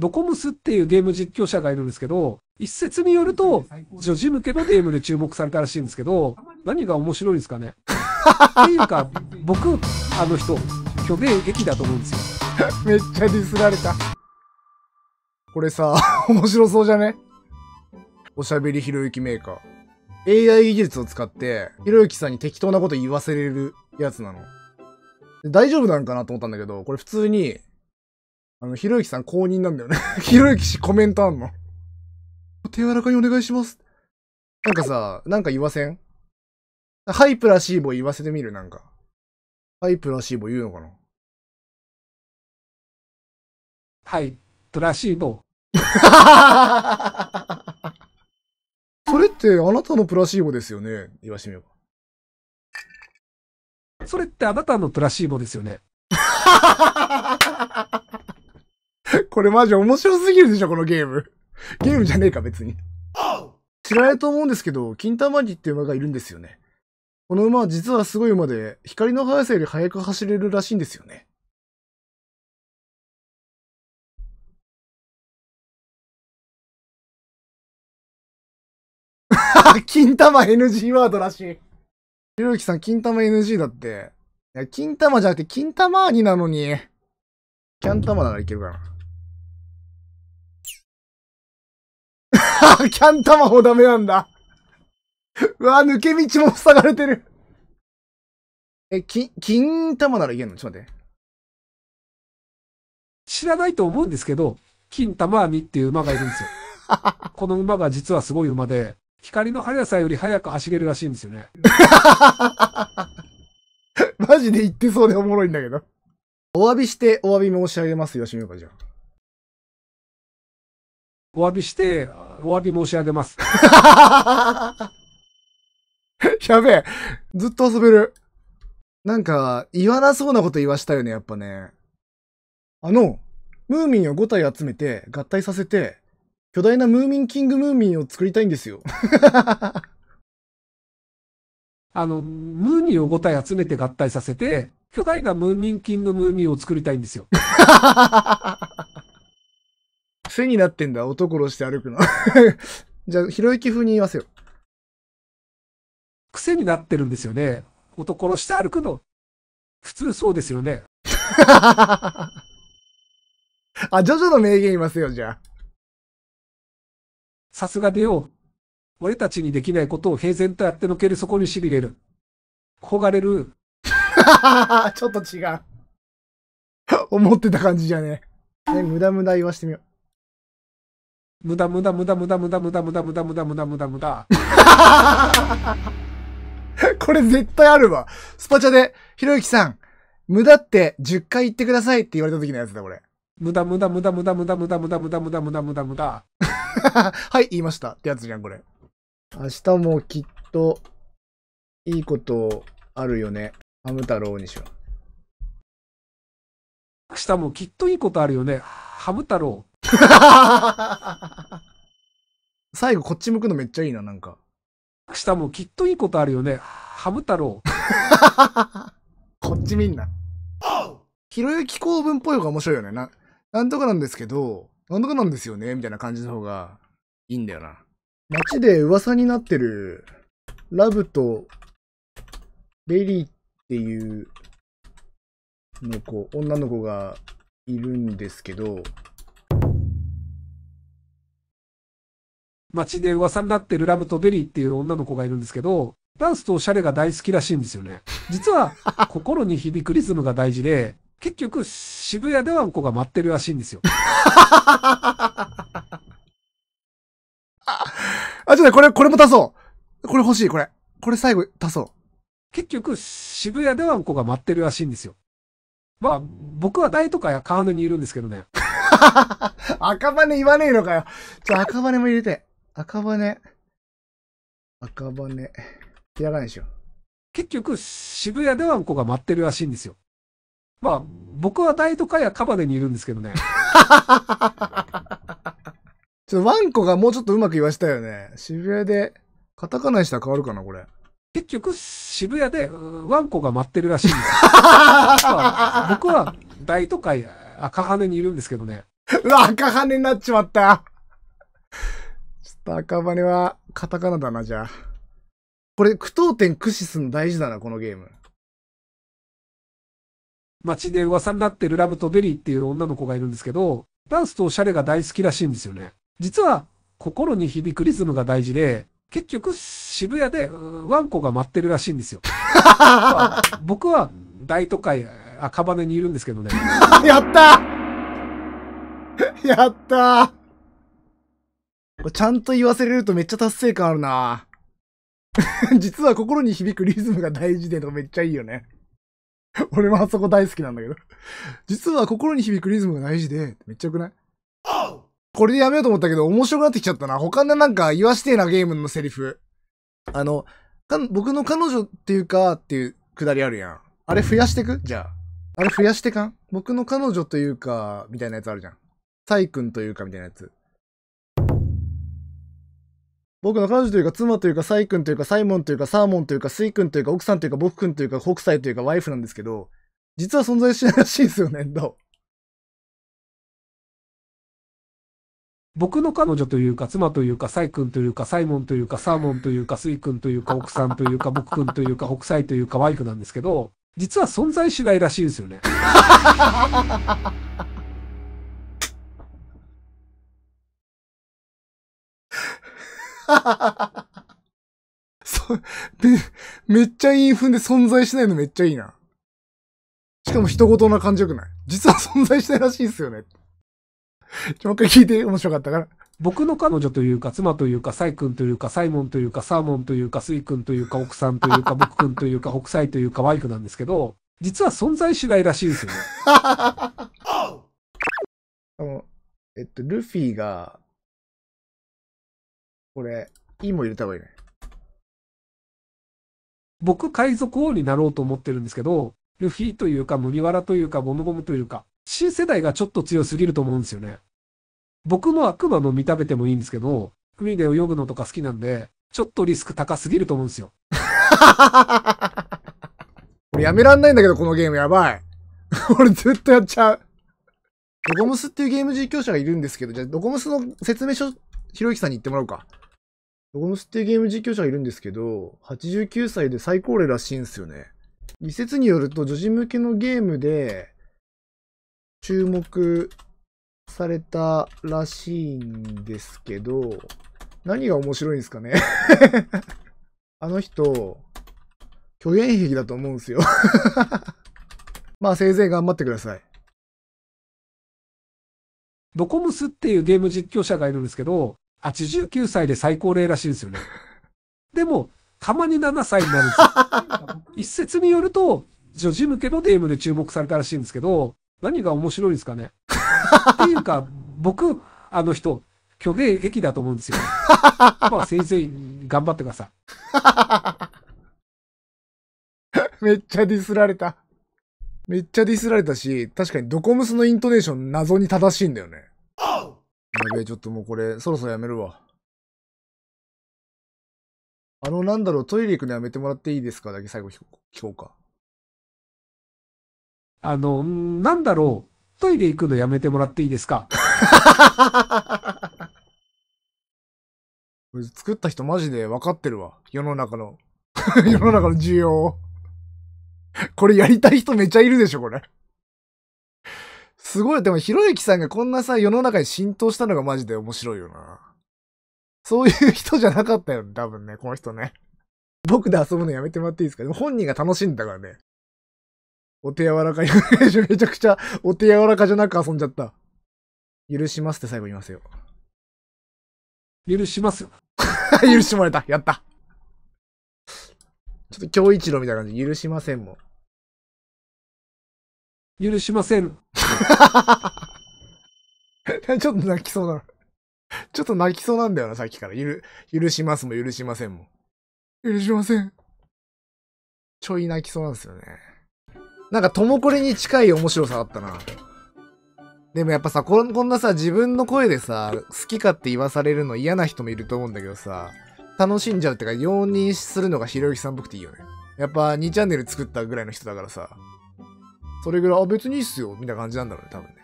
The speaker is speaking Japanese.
ドコムスっていうゲーム実況者がいるんですけど、一説によると、女児向けのゲームで注目されたらしいんですけど、何が面白いんですかねっていうか、僕、あの人、虚芸劇だと思うんですよ。めっちゃディスられた。これさ、面白そうじゃねおしゃべりひろゆきメーカー。AI 技術を使って、ひろゆきさんに適当なこと言わせれるやつなの。大丈夫なんかなと思ったんだけど、これ普通にあの、ひろゆきさん公認なんだよね ひろゆき氏コメントあんの手柔らかにお願いします。なんかさ、なんか言わせんハイプラシーボ言わせてみる、なんか。ハイプラシーボ言うのかなハイプラシーボ。それってあなたのプラシーボですよね言わしてみようか。それってあなたのプラシーボですよね これマジ面白すぎるでしょ、このゲーム。ゲームじゃねえか、別に。知らないと思うんですけど、金玉にって馬がいるんですよね。この馬は実はすごい馬で、光の速さより速く走れるらしいんですよね。金玉 NG ワードらしい。ひろゆきさん、金玉 NG だって。いや、金玉じゃなくて、金玉兄なのに。キャン玉ならいけるかな。キャン玉もダメなんだ。うわ、抜け道も塞がれてる。え、き、金玉なら言えんのちょっと待って。知らないと思うんですけど、金玉網っていう馬がいるんですよ。この馬が実はすごい馬で、光の速さより速く走れるらしいんですよね。マジで言ってそうでおもろいんだけど。お詫びして、お詫び申し上げますよ、しめばじゃん。お詫びして、お詫び申し上げます。やべえ。ずっと遊べる。なんか、言わなそうなこと言わしたよね、やっぱね。あの、ムーミンを5体集めて、合体させて、巨大なムーミンキングムーミンを作りたいんですよ。あの、ムーミンを5体集めて合体させて、巨大なムーミンキングムーミンを作りたいんですよ。癖になってんだ、男殺して歩くの。じゃあ、ひろゆき風に言いますよ。癖になってるんですよね。男殺して歩くの。普通そうですよね。あ、ジョジョの名言言いますよ、じゃあ。さすがでよ。俺たちにできないことを平然とやってのけるそこに入れる。焦れる。ちょっと違う。思ってた感じじゃね。ね、無駄無駄言わしてみよう。無駄無駄無駄無駄無駄無駄無駄無駄無駄無駄無駄無駄。これ絶対あるわ。スパチャで、ひろゆきさん、無駄って10回言ってくださいって言われた時のやつだ、これ。無駄無駄無駄無駄無駄無駄無駄無駄無駄無駄無駄無駄。はい、言いましたってやつじゃん、これ。明日もきっと、いいことあるよね。ハム太郎にしよう。明日もきっといいことあるよね。ハム太郎。最後こっち向くのめっちゃいいな、なんか。下もきっといいことあるよね。ハブ太郎。こっち見んな。ひろゆき公文っぽい方が面白いよね。な、なんとかなんですけど、なんとかなんですよね、みたいな感じの方がいいんだよな。街で噂になってる、ラブとベリーっていうの子、女の子がいるんですけど、街で噂になってるラブとベリーっていう女の子がいるんですけど、ダンスとおしゃれが大好きらしいんですよね。実は、心に響くリズムが大事で、結局、渋谷ではんこが待ってるらしいんですよ。あ、ちょっとこれ、これも足そう。これ欲しい、これ。これ最後、足そう。結局、渋谷ではんこが待ってるらしいんですよ。まあ、僕は大とかや川根にいるんですけどね。赤羽言わねえのかよ。ちょ、赤羽も入れて。赤羽。赤羽。やらないでしょ。結局、渋谷では子が待ってるらしいんですよ。まあ、僕は大都会やカバネにいるんですけどね。ちょっとワンコがもうちょっとうまく言わせたよね。渋谷で、カタカナにしたら変わるかな、これ。結局、渋谷でワンコが待ってるらしいんですよ。僕は大都会や赤羽にいるんですけどね。うわ、赤羽になっちまった。赤羽はカタカナだな、じゃあ。これ、苦闘点駆使すん大事だな、このゲーム。街で噂になってるラブとベリーっていう女の子がいるんですけど、ダンスとおしゃれが大好きらしいんですよね。実は、心に響くリズムが大事で、結局、渋谷でワンコが待ってるらしいんですよ。僕は大都会、赤羽にいるんですけどね。やったやったちゃんと言わせれるとめっちゃ達成感あるな 実は心に響くリズムが大事でとかめっちゃいいよね。俺もあそこ大好きなんだけど。実は心に響くリズムが大事で、めっちゃよくないこれでやめようと思ったけど、面白くなってきちゃったな。他のなんか言わしてえなゲームのセリフ。あの、僕の彼女っていうか、っていうくだりあるやん。あれ増やしてくじゃあ。あれ増やしてかん僕の彼女というか、みたいなやつあるじゃん。サイ君というか、みたいなやつ。僕の彼女というか、妻というか、サイ君というか、サイモンというか、サーモンというか、スイ君というか、奥さんというか、僕君というか、北斎というか、ワイフなんですけど、実は存在しないらしいんですよね、どう僕の彼女というか、妻というか、サイ君というか、サイモンというか、サーモンというか、スイ君というか、奥さんというか、僕君というか、北斎というか、ワイフなんですけど、実は存在しないらしいんですよね。そ め、めっちゃいい踏んで存在しないのめっちゃいいな。しかも人事な感じよくない実は存在しないらしいですよね。ちょ、もう一回聞いて面白かったから。僕の彼女というか、妻というか、サイ君というか、サイモンというか、サーモンというか、スイ君というか、奥さんというか、僕君というか、北斎というか、ワイクなんですけど、実は存在しないらしいですよね。あの、えっと、ルフィが、これ、いいも入れた方がいいね。僕、海賊王になろうと思ってるんですけど、ルフィというか、麦わらというか、ボムボムというか、新世代がちょっと強すぎると思うんですよね。僕も悪魔の見た目てもいいんですけど、海で泳ぐのとか好きなんで、ちょっとリスク高すぎると思うんですよ。俺やめらんないんだけど、このゲームやばい。俺ずっとやっちゃう。ドコムスっていうゲーム実況者がいるんですけど、じゃあドコムスの説明書、ひろゆきさんに言ってもらおうか。ドゴムスってゲーム実況者がいるんですけど、89歳で最高齢らしいんですよね。一説によると、女児向けのゲームで、注目されたらしいんですけど、何が面白いんですかね あの人、虚言癖だと思うんですよ まあ、せいぜい頑張ってください。ドコムスっていうゲーム実況者がいるんですけど、89歳で最高齢らしいんですよね。でも、たまに7歳になるんですよ。一説によると、女児向けのデームで注目されたらしいんですけど、何が面白いんですかね。っていうか、僕、あの人、虚芸劇だと思うんですよ。まあ、先生、頑張ってください。めっちゃディスられた。めっちゃディスられたし、確かにドコムスのイントネーション謎に正しいんだよね。やべえ、ちょっともうこれ、そろそろやめるわ。あの、なんだろう、トイレ行くのやめてもらっていいですかだけ最後聞こうか。あの、なんだろう、トイレ行くのやめてもらっていいですか 作った人マジで分かってるわ。世の中の 世の中の需要をこれやりたい人めちゃいるでしょ、これすごい、でも、ひろゆきさんがこんなさ、世の中に浸透したのがマジで面白いよな。そういう人じゃなかったよ、多分ね、この人ね。僕で遊ぶのやめてもらっていいですかでも本人が楽しんだからね。お手柔らかい。めちゃくちゃ、お手柔らかじゃなく遊んじゃった。許しますって最後言いますよ。許しますよ。許してもらえた。やった。ちょっと今日一郎みたいな感じ。許しませんもん。許しません。ちょっと泣きそうな。ちょっと泣きそうなんだよな、さっきから。許しますも許しませんも。許しません。ちょい泣きそうなんですよね。なんか、ともこれに近い面白さあったな。でもやっぱさこ、こんなさ、自分の声でさ、好きかって言わされるの嫌な人もいると思うんだけどさ、楽しんじゃうってか、容認するのがひろゆきさんっぽくていいよね。やっぱ、2チャンネル作ったぐらいの人だからさ。それぐらい、あ、別にいいっすよ、みたいな感じなんだろうね、多分ね。